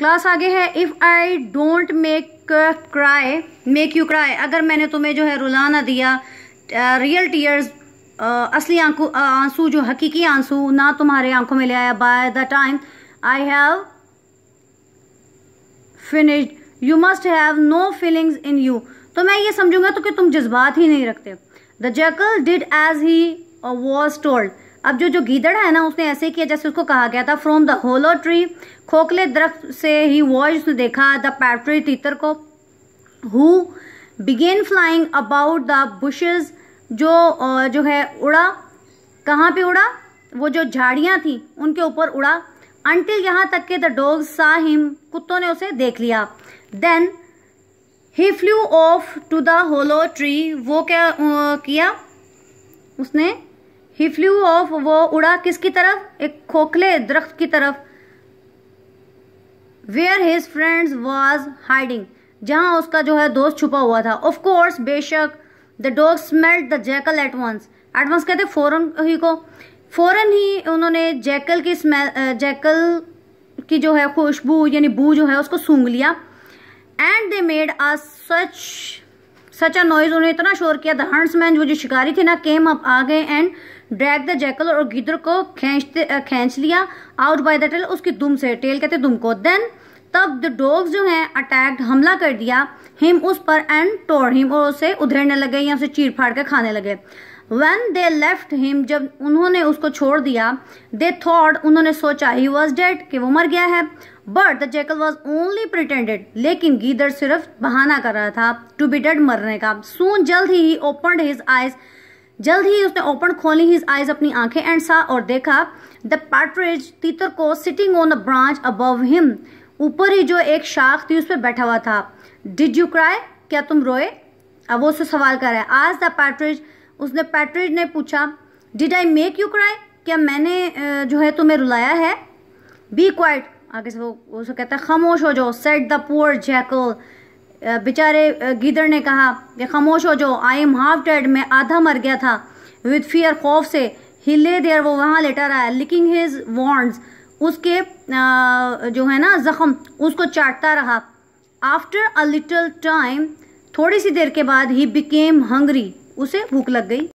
class आगे है if I don't make cry make you cry अगर मैंने तुम्हें जो है रुलाना दिया रियल टीयर्स असली आंखों आंसू जो हकीकी आंसू ना तुम्हारे आंखों में ले आया by the time I have finished you must have no feelings in you तो मैं ये समझूंगा तो कि तुम जज्बात ही नहीं रखते the jackal did as he was told अब जो जो गीदड़ है ना उसने ऐसे किया जैसे उसको कहा गया था फ्रॉम द होलो ट्री खोखले दरख्त से ही वॉइस ने देखा द पैट्री तीतर को who began flying about the bushes जो जो है उड़ा कहाँ पे उड़ा वो जो झाड़ियाँ थी उनके ऊपर उड़ा अंटिल यहाँ तक के द डॉग सा हिम कुत्तों ने उसे देख लिया then he flew off to the hollow tree वो क्या uh, किया उसने ही फ्लू ऑफ वो उड़ा किसकी तरफ एक खोखले दरख्त की तरफ where his friends was hiding जहां उसका जो है दोस्त छुपा हुआ था ऑफ कोर्स बेशक the dog smelt the jackal at once at once कहते फ़ौरन ही को फ़ौरन ही उन्होंने जैकल की स्मेल जैकल की जो है खुशबू यानी बू जो है उसको सूंघ लिया and they made a such such a noise उन्होंने इतना शोर किया द हंट्समैन जो जो शिकारी थे ना केम अप आ गए एंड ड्रैग द जैकल और गिदर को खींचते खींच लिया आउट बाय द टेल उसकी दुम से टेल कहते दुम को देन तब द डॉग्स जो हैं अटैक हमला कर दिया हिम उस पर एंड टोड़ हिम और उसे उधेड़ने लगे या उसे चीर फाड़ कर खाने लगे वन दे लेफ्ट हिम जब उन्होंने उसको छोड़ दिया दे थॉट उन्होंने सोचा ही वॉज डेड कि वो मर गया है but the jackal was only pretended लेकिन गीदर सिर्फ बहाना कर रहा था टू बी डेड मरने का सून जल्द ही ओपन हिज आइज जल्द ही उसने ओपन खोली हिज आइज अपनी आंखें एंड सा और देखा द पैट्रिज तीतर को sitting on a branch above him ऊपर ही जो एक शाख थी उस पर बैठा हुआ था डिड यू क्राई क्या तुम रोए अब वो उससे सवाल कर रहा है आज द पैट्रिज उसने पैट्रिज ने पूछा did I make you cry क्या मैंने जो है तुम्हें रुलाया है बी क्वाइट आगे से वो उसको कहता है खामोश हो जाओ सेट द पुअर जैकल बेचारे गिदर ने कहा कि खामोश हो जाओ आई एम हाफ डेड मैं आधा मर गया था विद फियर खौफ से ही ले देर वो वहाँ लेटा रहा है लिकिंग हिज वॉन्ड्स उसके जो है ना जख्म उसको चाटता रहा आफ्टर अ लिटल टाइम थोड़ी सी देर के बाद ही बिकेम हंगरी उसे भूख लग गई